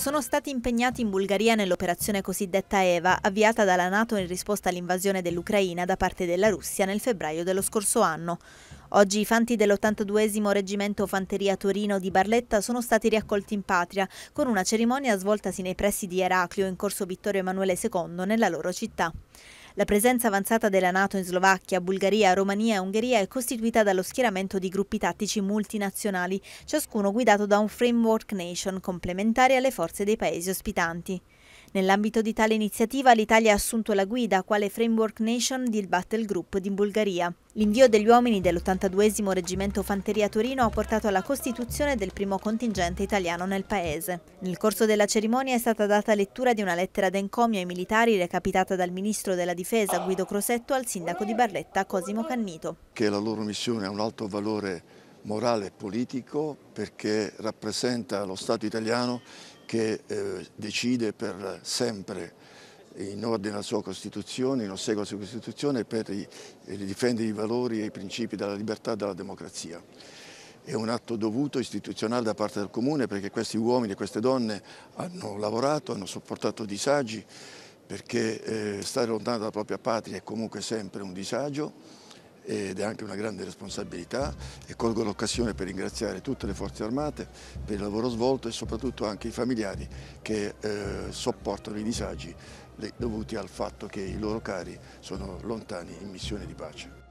sono stati impegnati in Bulgaria nell'operazione cosiddetta EVA, avviata dalla Nato in risposta all'invasione dell'Ucraina da parte della Russia nel febbraio dello scorso anno. Oggi i fanti dell'82 Reggimento Fanteria Torino di Barletta sono stati riaccolti in patria, con una cerimonia svoltasi nei pressi di Eraclio in corso Vittorio Emanuele II nella loro città. La presenza avanzata della Nato in Slovacchia, Bulgaria, Romania e Ungheria è costituita dallo schieramento di gruppi tattici multinazionali, ciascuno guidato da un framework nation complementare alle forze dei paesi ospitanti. Nell'ambito di tale iniziativa l'Italia ha assunto la guida quale framework nation del Battle Group di Bulgaria. L'invio degli uomini dell'82 Reggimento Fanteria Torino ha portato alla costituzione del primo contingente italiano nel paese. Nel corso della cerimonia è stata data lettura di una lettera d'encomio ai militari recapitata dal ministro della difesa Guido Crosetto al sindaco di Barletta Cosimo Cannito. Che la loro missione ha un alto valore morale e politico perché rappresenta lo Stato italiano che eh, decide per sempre in ordine alla sua Costituzione, in ossequio alla sua Costituzione per eh, difendere i valori e i principi della libertà e della democrazia. È un atto dovuto istituzionale da parte del Comune perché questi uomini e queste donne hanno lavorato, hanno sopportato disagi perché eh, stare lontano dalla propria patria è comunque sempre un disagio ed è anche una grande responsabilità e colgo l'occasione per ringraziare tutte le forze armate per il lavoro svolto e soprattutto anche i familiari che eh, sopportano i disagi dovuti al fatto che i loro cari sono lontani in missione di pace.